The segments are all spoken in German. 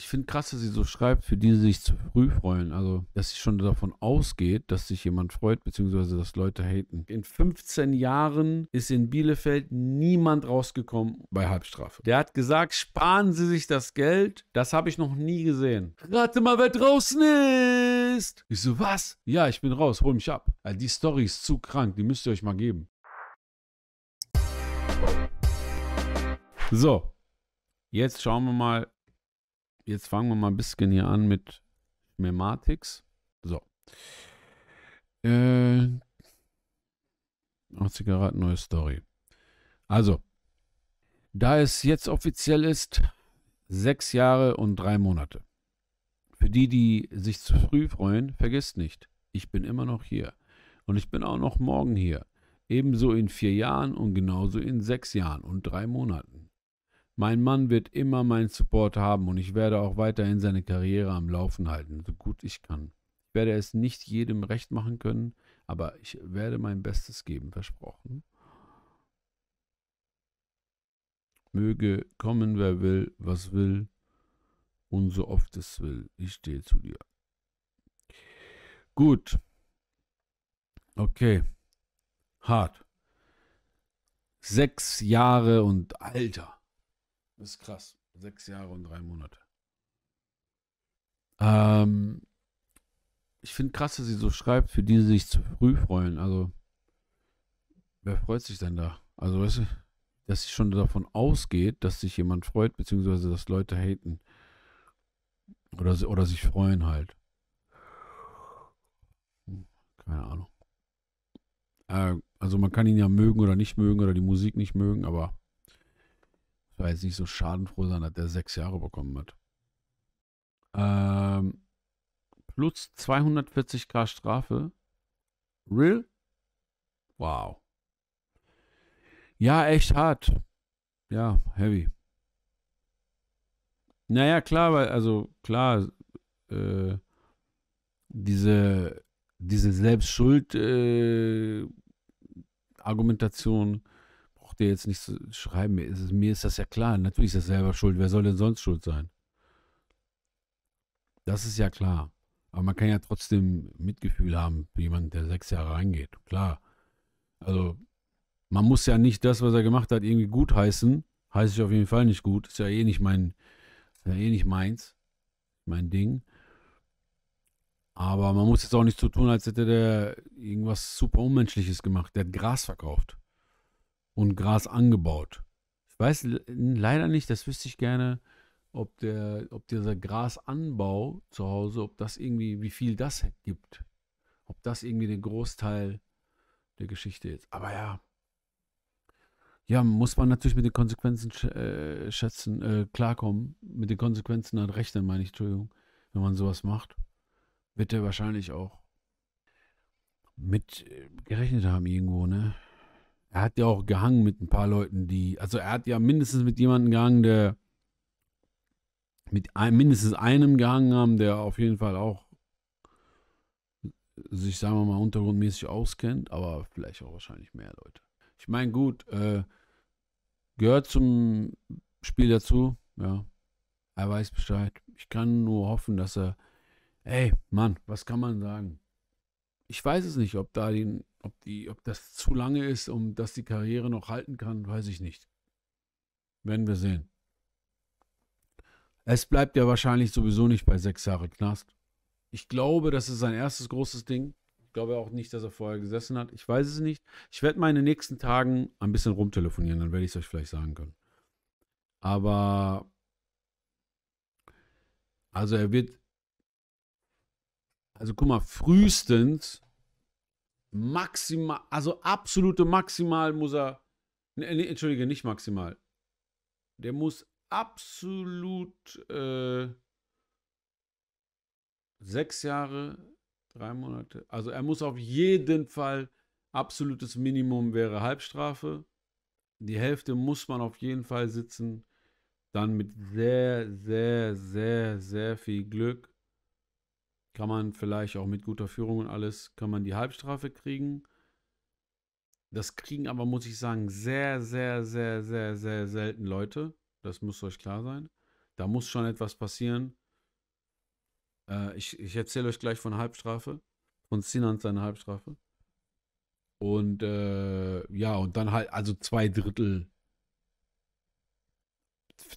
Ich finde krass, dass sie so schreibt, für die sie sich zu früh freuen. Also, dass sie schon davon ausgeht, dass sich jemand freut, beziehungsweise dass Leute haten. In 15 Jahren ist in Bielefeld niemand rausgekommen bei Halbstrafe. Der hat gesagt, sparen Sie sich das Geld. Das habe ich noch nie gesehen. Rate mal, wer draußen ist. Ich so, was? Ja, ich bin raus, hol mich ab. Die Story ist zu krank, die müsst ihr euch mal geben. So, jetzt schauen wir mal, Jetzt fangen wir mal ein bisschen hier an mit Mematix. So. Äh, auch oh, Zigaretten, neue Story. Also, da es jetzt offiziell ist, sechs Jahre und drei Monate. Für die, die sich zu früh freuen, vergesst nicht, ich bin immer noch hier. Und ich bin auch noch morgen hier. Ebenso in vier Jahren und genauso in sechs Jahren und drei Monaten. Mein Mann wird immer meinen Support haben und ich werde auch weiterhin seine Karriere am Laufen halten, so gut ich kann. Ich werde es nicht jedem recht machen können, aber ich werde mein Bestes geben, versprochen. Möge kommen, wer will, was will und so oft es will. Ich stehe zu dir. Gut. Okay. Hart. Sechs Jahre und Alter. Das ist krass. Sechs Jahre und drei Monate. Ähm, ich finde krass, dass sie so schreibt, für die sie sich zu früh freuen. Also, wer freut sich denn da? Also, weißt du, dass sie schon davon ausgeht, dass sich jemand freut, beziehungsweise dass Leute haten. Oder, oder sich freuen halt. Hm, keine Ahnung. Äh, also, man kann ihn ja mögen oder nicht mögen oder die Musik nicht mögen, aber da jetzt nicht so schadenfroh sein, dass der sechs Jahre bekommen hat. Ähm, plus 240k Strafe. Real? Wow. Ja, echt hart. Ja, heavy. Naja, klar, weil, also klar, äh, diese, diese Selbstschuld-Argumentation äh, dir jetzt nicht zu schreiben. Mir ist, mir ist das ja klar. Natürlich ist er selber schuld. Wer soll denn sonst schuld sein? Das ist ja klar. Aber man kann ja trotzdem Mitgefühl haben für jemanden, der sechs Jahre reingeht. Klar. Also, man muss ja nicht das, was er gemacht hat, irgendwie gut heißen. Heiße ich auf jeden Fall nicht gut. Ist ja eh nicht mein, ja eh nicht meins. Mein Ding. Aber man muss jetzt auch nicht so tun, als hätte der irgendwas super Unmenschliches gemacht. Der hat Gras verkauft und Gras angebaut. Ich weiß leider nicht, das wüsste ich gerne, ob, der, ob dieser Grasanbau zu Hause, ob das irgendwie, wie viel das gibt. Ob das irgendwie den Großteil der Geschichte ist. Aber ja. Ja, muss man natürlich mit den Konsequenzen äh, schätzen, äh, klarkommen. Mit den Konsequenzen dann rechnen, meine ich, Entschuldigung. Wenn man sowas macht, wird der wahrscheinlich auch mit äh, gerechnet haben irgendwo, ne? er hat ja auch gehangen mit ein paar Leuten, die, also er hat ja mindestens mit jemandem gehangen, der mit ein, mindestens einem gehangen haben, der auf jeden Fall auch sich, sagen wir mal, untergrundmäßig auskennt, aber vielleicht auch wahrscheinlich mehr Leute. Ich meine, gut, äh, gehört zum Spiel dazu, ja. Er weiß Bescheid. Ich kann nur hoffen, dass er, ey, Mann, was kann man sagen? Ich weiß es nicht, ob da den ob, die, ob das zu lange ist, um dass die Karriere noch halten kann, weiß ich nicht. Werden wir sehen. Es bleibt ja wahrscheinlich sowieso nicht bei sechs Jahre Knast. Ich glaube, das ist sein erstes großes Ding. Ich glaube auch nicht, dass er vorher gesessen hat. Ich weiß es nicht. Ich werde mal in den nächsten Tagen ein bisschen rumtelefonieren, dann werde ich es euch vielleicht sagen können. Aber also er wird, also guck mal, frühestens maximal, also absolute maximal muss er, nee, ne, entschuldige, nicht maximal. Der muss absolut äh, sechs Jahre, drei Monate, also er muss auf jeden Fall, absolutes Minimum wäre Halbstrafe. Die Hälfte muss man auf jeden Fall sitzen. Dann mit sehr, sehr, sehr, sehr viel Glück kann man vielleicht auch mit guter Führung und alles, kann man die Halbstrafe kriegen. Das kriegen aber, muss ich sagen, sehr, sehr, sehr, sehr, sehr selten Leute. Das muss euch klar sein. Da muss schon etwas passieren. Äh, ich, ich erzähle euch gleich von Halbstrafe. Von Sinan seine Halbstrafe. Und äh, ja, und dann halt, also zwei Drittel.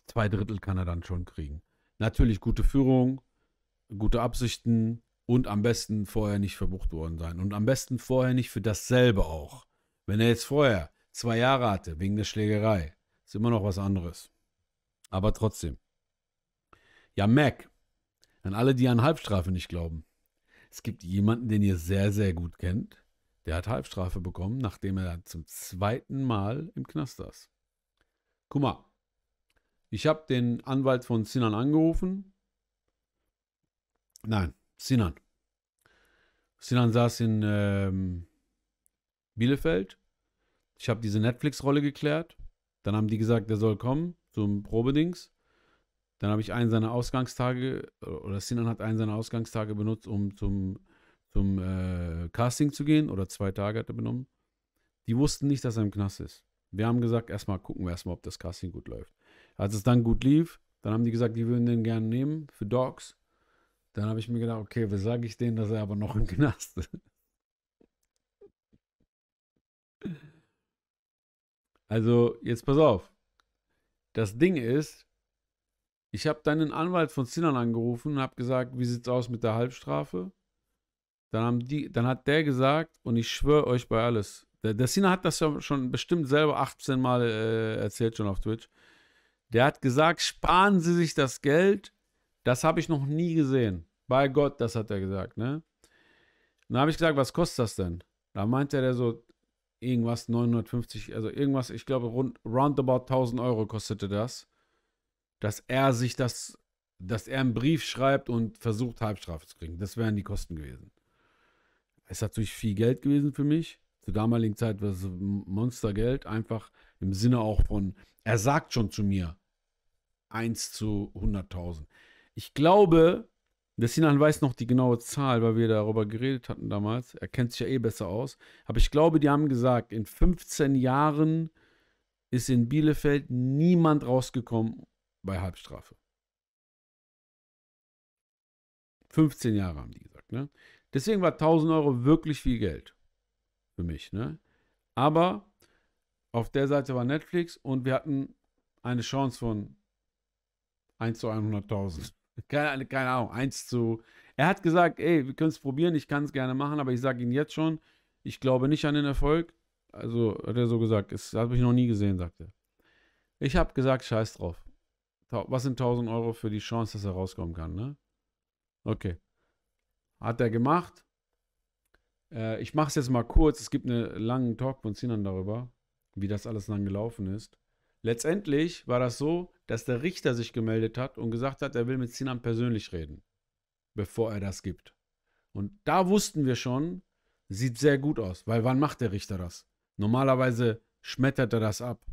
Zwei Drittel kann er dann schon kriegen. Natürlich gute Führung, gute Absichten und am besten vorher nicht verbucht worden sein. Und am besten vorher nicht für dasselbe auch. Wenn er jetzt vorher zwei Jahre hatte, wegen der Schlägerei, ist immer noch was anderes. Aber trotzdem. Ja, Mac, an alle, die an Halbstrafe nicht glauben. Es gibt jemanden, den ihr sehr, sehr gut kennt. Der hat Halbstrafe bekommen, nachdem er zum zweiten Mal im Knast saß. Guck mal, ich habe den Anwalt von Sinan angerufen Nein, Sinan. Sinan saß in ähm, Bielefeld. Ich habe diese Netflix-Rolle geklärt. Dann haben die gesagt, der soll kommen zum Probedings. Dann habe ich einen seiner Ausgangstage, oder Sinan hat einen seiner Ausgangstage benutzt, um zum, zum äh, Casting zu gehen, oder zwei Tage hat er benommen. Die wussten nicht, dass er im Knast ist. Wir haben gesagt, erstmal gucken wir erstmal, ob das Casting gut läuft. Als es dann gut lief, dann haben die gesagt, die würden den gerne nehmen für Dogs. Dann habe ich mir gedacht, okay, was sage ich denen, dass er aber noch im Knast ist? Also, jetzt pass auf. Das Ding ist, ich habe dann den Anwalt von Zinnern angerufen und habe gesagt, wie sieht's aus mit der Halbstrafe? Dann, haben die, dann hat der gesagt, und ich schwöre euch bei alles, der, der Sinan hat das ja schon bestimmt selber 18 Mal äh, erzählt, schon auf Twitch. Der hat gesagt, sparen Sie sich das Geld, das habe ich noch nie gesehen. Bei Gott, das hat er gesagt, ne? Dann habe ich gesagt, was kostet das denn? Da meinte er so, irgendwas 950, also irgendwas, ich glaube, rund, roundabout 1000 Euro kostete das, dass er sich das, dass er einen Brief schreibt und versucht, Halbstrafe zu kriegen. Das wären die Kosten gewesen. Es ist natürlich viel Geld gewesen für mich. Zur damaligen Zeit war es Monstergeld, einfach im Sinne auch von, er sagt schon zu mir, 1 zu 100.000. Ich glaube, der Sinan weiß noch die genaue Zahl, weil wir darüber geredet hatten damals. Er kennt sich ja eh besser aus. Aber ich glaube, die haben gesagt, in 15 Jahren ist in Bielefeld niemand rausgekommen bei Halbstrafe. 15 Jahre haben die gesagt. Ne? Deswegen war 1000 Euro wirklich viel Geld für mich. Ne? Aber auf der Seite war Netflix und wir hatten eine Chance von 1 zu 100.000. Keine, keine Ahnung, 1 zu. Er hat gesagt, ey, wir können es probieren, ich kann es gerne machen, aber ich sage Ihnen jetzt schon, ich glaube nicht an den Erfolg. Also hat er so gesagt, das habe ich noch nie gesehen, sagte er. Ich habe gesagt, scheiß drauf. Was sind 1000 Euro für die Chance, dass er rauskommen kann, ne? Okay. Hat er gemacht. Äh, ich mache es jetzt mal kurz. Es gibt einen langen Talk von Sinan darüber, wie das alles dann gelaufen ist. Letztendlich war das so, dass der Richter sich gemeldet hat und gesagt hat, er will mit Sinan persönlich reden, bevor er das gibt. Und da wussten wir schon, sieht sehr gut aus, weil wann macht der Richter das? Normalerweise schmettert er das ab.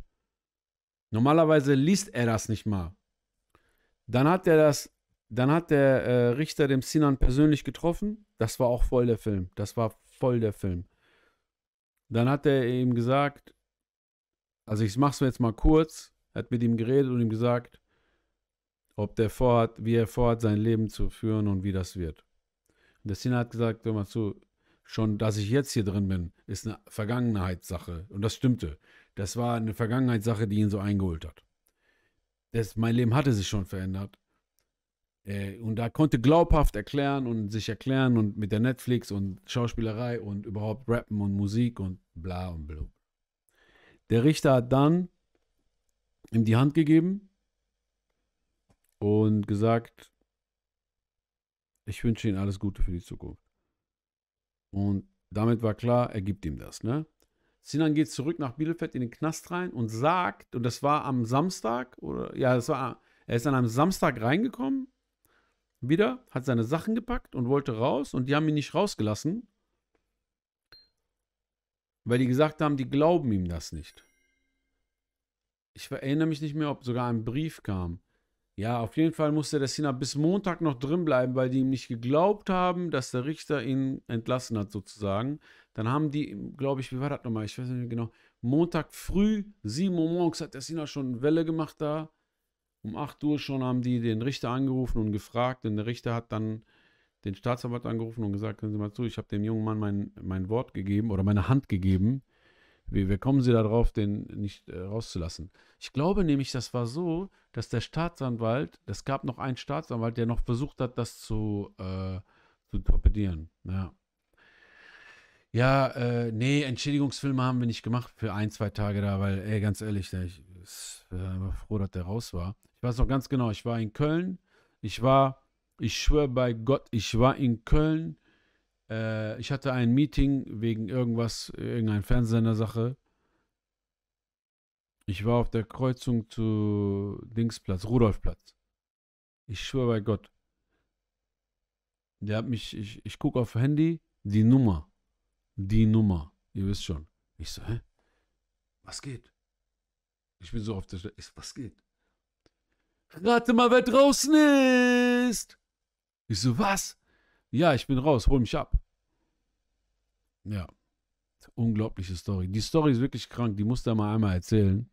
Normalerweise liest er das nicht mal. Dann hat er das, dann hat der äh, Richter dem Sinan persönlich getroffen. Das war auch voll der Film. Das war voll der Film. Dann hat er ihm gesagt, also ich mache es jetzt mal kurz. Er hat mit ihm geredet und ihm gesagt, ob der vorhat, wie er vorhat, sein Leben zu führen und wie das wird. Und der Sina hat gesagt, hör mal zu, schon, dass ich jetzt hier drin bin, ist eine Vergangenheitssache. Und das stimmte. Das war eine Vergangenheitssache, die ihn so eingeholt hat. Das, mein Leben hatte sich schon verändert. und da konnte glaubhaft erklären und sich erklären und mit der Netflix und Schauspielerei und überhaupt Rappen und Musik und bla und blub. Der Richter hat dann ihm die Hand gegeben und gesagt, ich wünsche Ihnen alles Gute für die Zukunft. Und damit war klar, er gibt ihm das. Ne? Sinan geht zurück nach Bielefeld in den Knast rein und sagt, und das war am Samstag, oder ja, das war, er ist an einem Samstag reingekommen, wieder, hat seine Sachen gepackt und wollte raus und die haben ihn nicht rausgelassen, weil die gesagt haben, die glauben ihm das nicht. Ich erinnere mich nicht mehr, ob sogar ein Brief kam. Ja, auf jeden Fall musste der Sina bis Montag noch drin bleiben, weil die ihm nicht geglaubt haben, dass der Richter ihn entlassen hat, sozusagen. Dann haben die, glaube ich, wie war das nochmal? Ich weiß nicht mehr genau. Montag früh, 7 Uhr morgens, hat der Sina schon Welle gemacht da. Um 8 Uhr schon haben die den Richter angerufen und gefragt. Und der Richter hat dann den Staatsanwalt angerufen und gesagt, können Sie mal zu, ich habe dem jungen Mann mein, mein Wort gegeben oder meine Hand gegeben. Wie, wie kommen Sie darauf, den nicht äh, rauszulassen? Ich glaube nämlich, das war so, dass der Staatsanwalt, es gab noch einen Staatsanwalt, der noch versucht hat, das zu, äh, zu torpedieren. Ja, ja äh, nee, Entschädigungsfilme haben wir nicht gemacht für ein, zwei Tage da, weil, ey, ganz ehrlich, ich war froh, dass der raus war. Ich weiß noch ganz genau, ich war in Köln, ich war ich schwöre bei Gott, ich war in Köln. Äh, ich hatte ein Meeting wegen irgendwas, irgendeiner Fernsehsender-Sache. Ich war auf der Kreuzung zu Dingsplatz, Rudolfplatz. Ich schwöre bei Gott. Der hat mich, ich, ich gucke auf Handy, die Nummer. Die Nummer. Ihr wisst schon. Ich so, hä? Was geht? Ich bin so auf der Stelle. Was geht? Rate mal, wer draußen ist. Ich so, was? Ja, ich bin raus, hol mich ab. Ja. Unglaubliche Story. Die Story ist wirklich krank, die muss da mal einmal erzählen.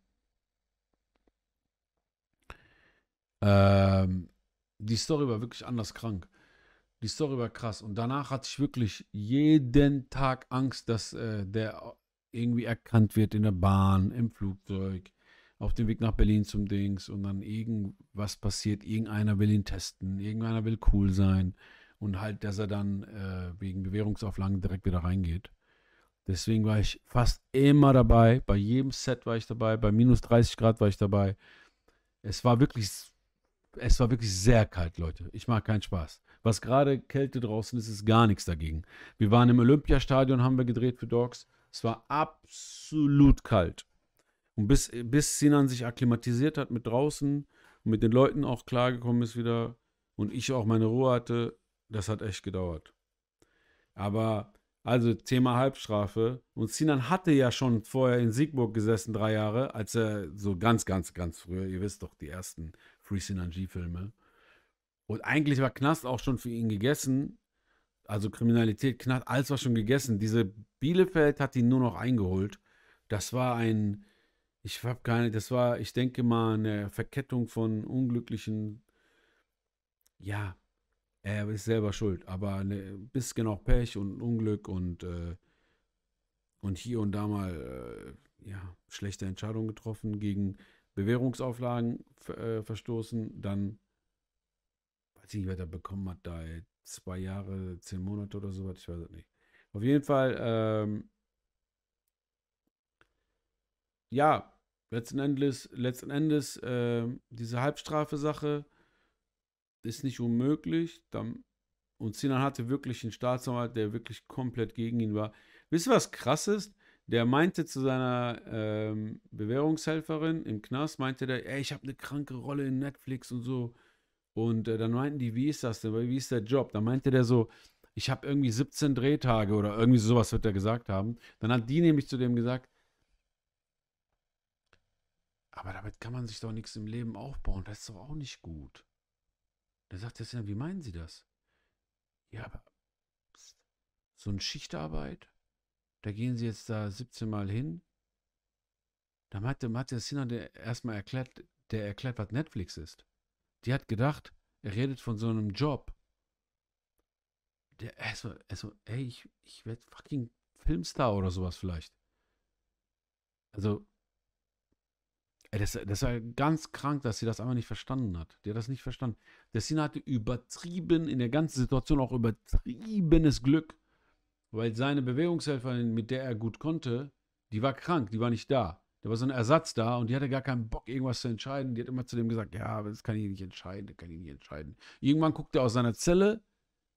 Ähm, die Story war wirklich anders krank. Die Story war krass. Und danach hatte ich wirklich jeden Tag Angst, dass äh, der irgendwie erkannt wird in der Bahn, im Flugzeug auf dem Weg nach Berlin zum Dings und dann irgendwas passiert, irgendeiner will ihn testen, irgendeiner will cool sein und halt, dass er dann äh, wegen Bewährungsauflagen direkt wieder reingeht. Deswegen war ich fast immer dabei, bei jedem Set war ich dabei, bei minus 30 Grad war ich dabei. Es war wirklich, es war wirklich sehr kalt, Leute. Ich mag keinen Spaß. Was gerade Kälte draußen ist, ist gar nichts dagegen. Wir waren im Olympiastadion, haben wir gedreht für Dogs. Es war absolut kalt. Und bis, bis Sinan sich akklimatisiert hat mit draußen und mit den Leuten auch klargekommen ist wieder und ich auch meine Ruhe hatte, das hat echt gedauert. Aber also Thema Halbstrafe. Und Sinan hatte ja schon vorher in Siegburg gesessen, drei Jahre, als er so ganz, ganz, ganz früher, ihr wisst doch, die ersten Free Sinan G-Filme. Und eigentlich war Knast auch schon für ihn gegessen. Also Kriminalität, Knast, alles war schon gegessen. Diese Bielefeld hat ihn nur noch eingeholt. Das war ein ich habe keine, das war, ich denke mal, eine Verkettung von unglücklichen, ja, er ist selber schuld, aber ein ne, bisschen auch Pech und Unglück und, äh, und hier und da mal, äh, ja, schlechte Entscheidungen getroffen, gegen Bewährungsauflagen äh, verstoßen, dann, weiß ich nicht, wer da bekommen hat, da ey, zwei Jahre, zehn Monate oder so was, ich weiß es nicht. Auf jeden Fall, ähm, ja, Letzten Endes, letzten Endes äh, diese Halbstrafe-Sache ist nicht unmöglich. Dann, und Sinan hatte wirklich einen Staatsanwalt, der wirklich komplett gegen ihn war. Wisst ihr, was krass ist? Der meinte zu seiner ähm, Bewährungshelferin im Knast, meinte der, ey, ich habe eine kranke Rolle in Netflix und so. Und äh, dann meinten die, wie ist das denn? Wie ist der Job? Dann meinte der so, ich habe irgendwie 17 Drehtage oder irgendwie sowas wird er gesagt haben. Dann hat die nämlich zu dem gesagt, aber damit kann man sich doch nichts im Leben aufbauen. Das ist doch auch nicht gut. Da sagt er, ja, wie meinen Sie das? Ja, aber so eine Schichtarbeit, da gehen Sie jetzt da 17 Mal hin. Dann hat der Matthias Sinner erstmal erklärt, der erklärt, was Netflix ist. Die hat gedacht, er redet von so einem Job. Der, also, also, ey, ich, ich werde fucking Filmstar oder sowas vielleicht. Also, das, das war ganz krank, dass sie das einfach nicht verstanden hat. Die hat das nicht verstanden. Dessina hatte übertrieben, in der ganzen Situation auch übertriebenes Glück, weil seine Bewegungshelferin, mit der er gut konnte, die war krank, die war nicht da. Da war so ein Ersatz da und die hatte gar keinen Bock, irgendwas zu entscheiden. Die hat immer zu dem gesagt, ja, aber das kann ich nicht entscheiden, das kann ich nicht entscheiden. Irgendwann guckt er aus seiner Zelle,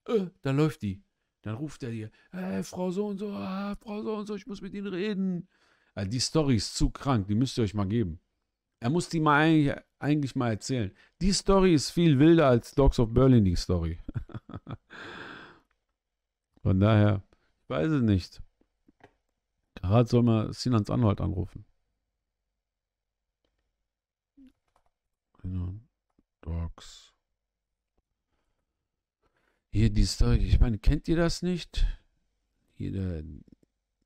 äh, da läuft die. Dann ruft er dir, hey, Frau so und so, ah, Frau so und so, ich muss mit Ihnen reden. Also die Story ist zu krank, die müsst ihr euch mal geben. Er muss die mal eigentlich, eigentlich mal erzählen. Die Story ist viel wilder als Dogs of Berlin, die Story. Von daher, ich weiß es nicht. Gerade soll man Sinans Anwalt anrufen. Dogs. Hier die Story, ich meine, kennt ihr das nicht? Hier der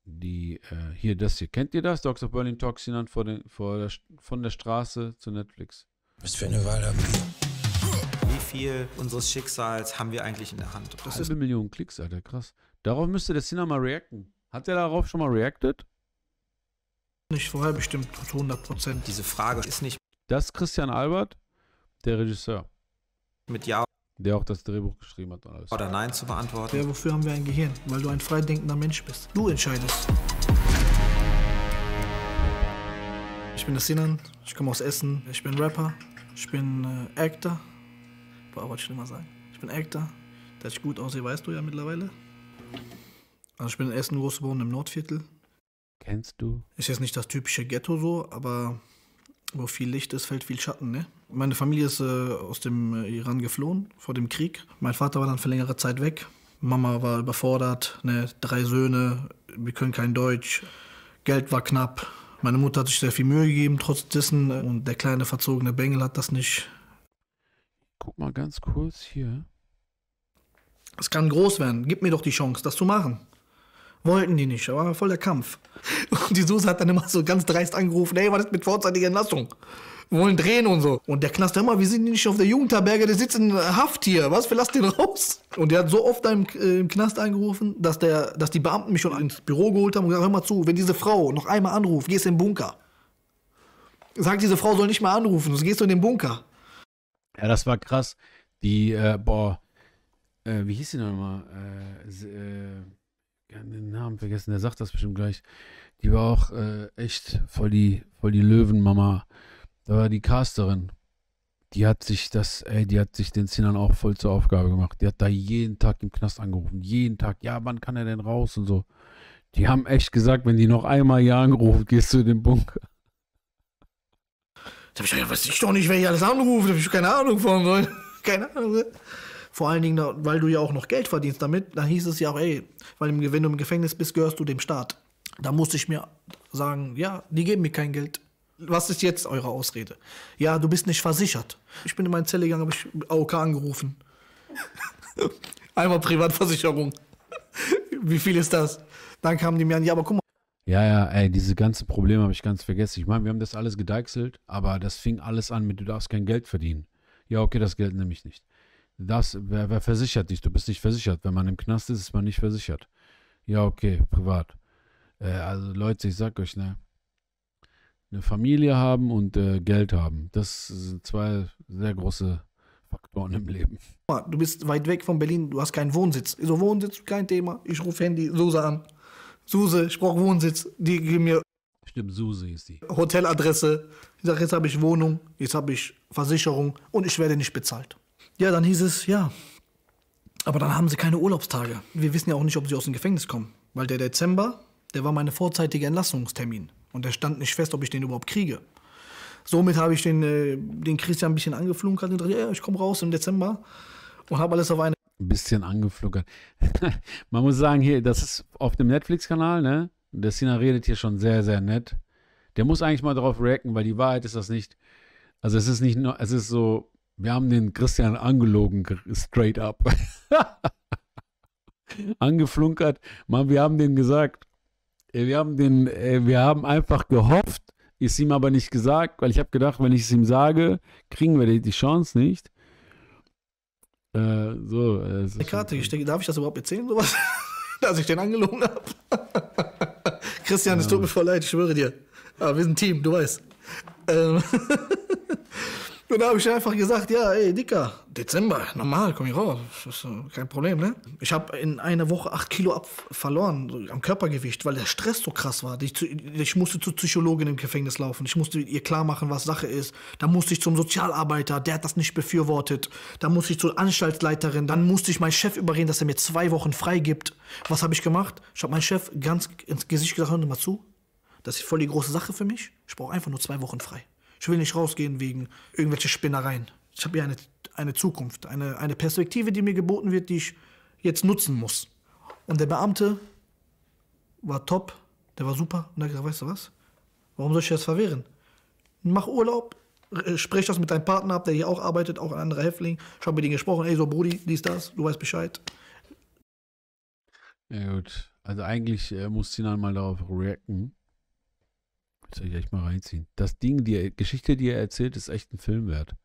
die, äh, hier das hier, kennt ihr das? Dogs of Berlin Toxinant vor den, vor der, von der Straße zu Netflix. Was für eine Wahl haben wir? Wie viel unseres Schicksals haben wir eigentlich in der Hand? Das Halbe ist eine Million Klicks, Alter, krass. Darauf müsste der Sinner mal reacten. Hat er darauf schon mal reacted? Nicht vorher bestimmt 100 Prozent. Diese Frage ist nicht. Das ist Christian Albert, der Regisseur. Mit Ja der auch das Drehbuch geschrieben hat und alles. Oder Nein zu beantworten. Ja, wofür haben wir ein Gehirn? Weil du ein freidenkender Mensch bist. Du entscheidest. Ich bin der Sinan, ich komme aus Essen, ich bin Rapper, ich bin äh, Actor. Boah, wollte ich schlimmer sagen. Ich bin Actor. Dass ich gut aussehe, weißt du ja mittlerweile. Also ich bin in Essen groß geworden im Nordviertel. Kennst du? Ist jetzt nicht das typische Ghetto so, aber wo viel Licht ist, fällt viel Schatten. Ne? Meine Familie ist äh, aus dem äh, Iran geflohen vor dem Krieg. Mein Vater war dann für längere Zeit weg. Mama war überfordert, ne? drei Söhne, wir können kein Deutsch, Geld war knapp. Meine Mutter hat sich sehr viel Mühe gegeben, trotz dessen. Äh, und der kleine verzogene Bengel hat das nicht. Guck mal ganz kurz hier. Es kann groß werden. Gib mir doch die Chance, das zu machen. Wollten die nicht, aber voll der Kampf. Und die Soße hat dann immer so ganz dreist angerufen, ey, was ist mit vorzeitiger Entlassung? Wir wollen drehen und so. Und der Knast, immer, wir sind nicht auf der Jugendherberge, der sitzt in Haft hier. Was, wir lassen den raus. Und der hat so oft im, äh, im Knast angerufen, dass, der, dass die Beamten mich schon ins Büro geholt haben und gesagt, hör mal zu, wenn diese Frau noch einmal anruft, gehst du in den Bunker. Sag, diese Frau soll nicht mehr anrufen, sonst gehst du in den Bunker. Ja, das war krass. Die, äh, boah, äh, wie hieß sie nochmal? Äh, Äh, gerne den Namen vergessen, der sagt das bestimmt gleich. Die war auch äh, echt voll die, voll die Löwenmama. Da war die Casterin. Die hat sich das, ey, die hat sich den Sinan auch voll zur Aufgabe gemacht. Die hat da jeden Tag im Knast angerufen. Jeden Tag, ja, wann kann er denn raus und so. Die haben echt gesagt, wenn die noch einmal hier angerufen, gehst du in den Bunker. Da hab ich gedacht, weiß ich doch nicht, wer ich alles anrufe, da hab ich keine Ahnung von. Keine Ahnung. Ne? Vor allen Dingen, weil du ja auch noch Geld verdienst damit, dann hieß es ja auch, ey, weil wenn du im Gefängnis bist, gehörst du dem Staat. Da musste ich mir sagen, ja, die geben mir kein Geld. Was ist jetzt eure Ausrede? Ja, du bist nicht versichert. Ich bin in meine Zelle gegangen, habe ich AOK angerufen. Einmal Privatversicherung. Wie viel ist das? Dann kamen die mir an, ja, aber guck mal. Ja, ja, ey, diese ganzen Probleme habe ich ganz vergessen. Ich meine, wir haben das alles gedeichselt, aber das fing alles an mit, du darfst kein Geld verdienen. Ja, okay, das Geld nehme ich nicht. Das, wer, wer versichert dich? Du bist nicht versichert. Wenn man im Knast ist, ist man nicht versichert. Ja, okay, privat. Äh, also Leute, ich sag euch, ne? Eine Familie haben und äh, Geld haben. Das sind zwei sehr große Faktoren im Leben. Du bist weit weg von Berlin, du hast keinen Wohnsitz. So Wohnsitz, kein Thema. Ich rufe Handy Suse an. Suse, ich brauche Wohnsitz. Die geben mir. Stimmt, Suse ist die. Hoteladresse. Ich sage, jetzt habe ich Wohnung, jetzt habe ich Versicherung und ich werde nicht bezahlt. Ja, dann hieß es, ja, aber dann haben sie keine Urlaubstage. Wir wissen ja auch nicht, ob sie aus dem Gefängnis kommen. Weil der Dezember, der war meine vorzeitige Entlassungstermin. Und der stand nicht fest, ob ich den überhaupt kriege. Somit habe ich den, äh, den Christian ein bisschen angeflunkert und gesagt, ja, ich komme raus im Dezember und habe alles auf eine. Ein bisschen angeflunkert. Man muss sagen, hier, das ist auf dem Netflix-Kanal, ne? Der Sina redet hier schon sehr, sehr nett. Der muss eigentlich mal drauf reacten, weil die Wahrheit ist das nicht. Also es ist nicht nur, es ist so, wir haben den Christian angelogen, straight up. Angeflunkert. Mann, wir haben den gesagt. Wir haben den, wir haben einfach gehofft, ist ihm aber nicht gesagt, weil ich habe gedacht, wenn ich es ihm sage, kriegen wir die Chance nicht. Äh, so. Äh, Eine Karte gesteckt, darf ich das überhaupt erzählen, sowas? Dass ich den angelogen habe? Christian, ja. es tut mir voll leid, ich schwöre dir. Aber wir sind ein Team, du weißt. Ähm. Und da habe ich einfach gesagt, ja, ey, Dicker, Dezember, normal, komm ich raus, das ist kein Problem, ne? Ich habe in einer Woche acht Kilo ab verloren am Körpergewicht, weil der Stress so krass war. Ich, ich musste zur Psychologin im Gefängnis laufen, ich musste ihr klar machen, was Sache ist. Dann musste ich zum Sozialarbeiter, der hat das nicht befürwortet. Dann musste ich zur Anstaltsleiterin, dann musste ich meinen Chef überreden, dass er mir zwei Wochen freigibt. Was habe ich gemacht? Ich habe meinen Chef ganz ins Gesicht gesagt, hör mal zu, das ist voll die große Sache für mich. Ich brauche einfach nur zwei Wochen frei. Ich will nicht rausgehen wegen irgendwelcher Spinnereien. Ich habe ja eine, eine Zukunft, eine, eine Perspektive, die mir geboten wird, die ich jetzt nutzen muss. Und der Beamte war top, der war super. Und er hat gesagt, weißt du was? Warum soll ich das verwehren? Mach Urlaub, äh, sprich das mit deinem Partner ab, der hier auch arbeitet, auch ein anderer Häftling. Ich habe mit ihm gesprochen, ey, so Brudi, dies, das, du weißt Bescheid. Ja gut, also eigentlich äh, muss Sinan mal darauf reacten. Muss ich gleich mal reinziehen. Das Ding, die Geschichte, die er erzählt, ist echt ein Film wert.